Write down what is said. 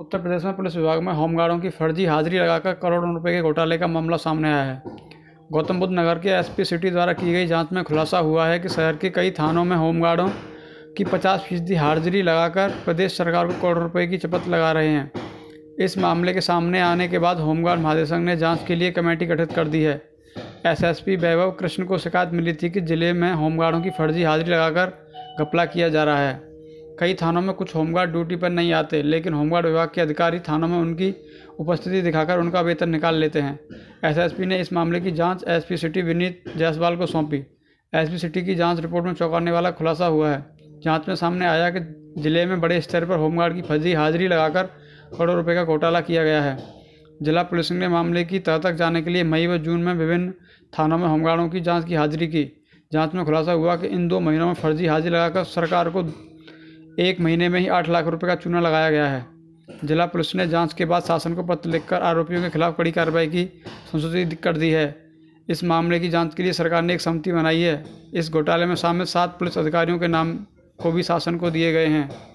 उत्तर प्रदेश में पुलिस विभाग में होमगार्डों की फर्जी हाजिरी लगाकर करोड़ों रुपए के घोटाले का मामला सामने आया है गौतम बुद्ध नगर के एसपी सिटी द्वारा की गई जांच में खुलासा हुआ है कि शहर के कई थानों में होमगार्डों की पचास फीसदी हाजिरी लगाकर प्रदेश सरकार को करोड़ों रुपये की चपत लगा रहे हैं इस मामले के सामने आने के बाद होमगार्ड महादेशक ने जाँच के लिए कमेटी गठित कर दी है एसएसपी वैभव कृष्ण को शिकायत मिली थी कि जिले में होमगार्डों की फर्जी हाजिरी लगाकर घपला किया जा रहा है कई थानों में कुछ होमगार्ड ड्यूटी पर नहीं आते लेकिन होमगार्ड विभाग के अधिकारी थानों में उनकी उपस्थिति दिखाकर उनका वेतन निकाल लेते हैं एसएसपी ने इस मामले की जांच एसपी सिटी विनीत जायसवाल को सौंपी एसपी सिटी की जांच रिपोर्ट में चौंकाने वाला खुलासा हुआ है जांच में सामने आया कि जिले में बड़े स्तर पर होमगार्ड की फर्जी हाजिरी लगाकर करोड़ों रुपये का घोटाला किया गया है जिला पुलिस ने मामले की तह तक जाने के लिए मई व जून में विभिन्न थानों में होमगार्डों की जाँच की हाजिरी की जाँच में खुलासा हुआ कि इन दो महीनों में फर्जी हाजिरी लगाकर सरकार को एक महीने में ही आठ लाख रुपए का चूना लगाया गया है जिला पुलिस ने जांच के बाद शासन को पत्र लिखकर आरोपियों के खिलाफ कड़ी कार्रवाई की संशोधित कर दी है इस मामले की जांच के लिए सरकार ने एक समिति बनाई है इस घोटाले में शामिल सात पुलिस अधिकारियों के नाम को भी शासन को दिए गए हैं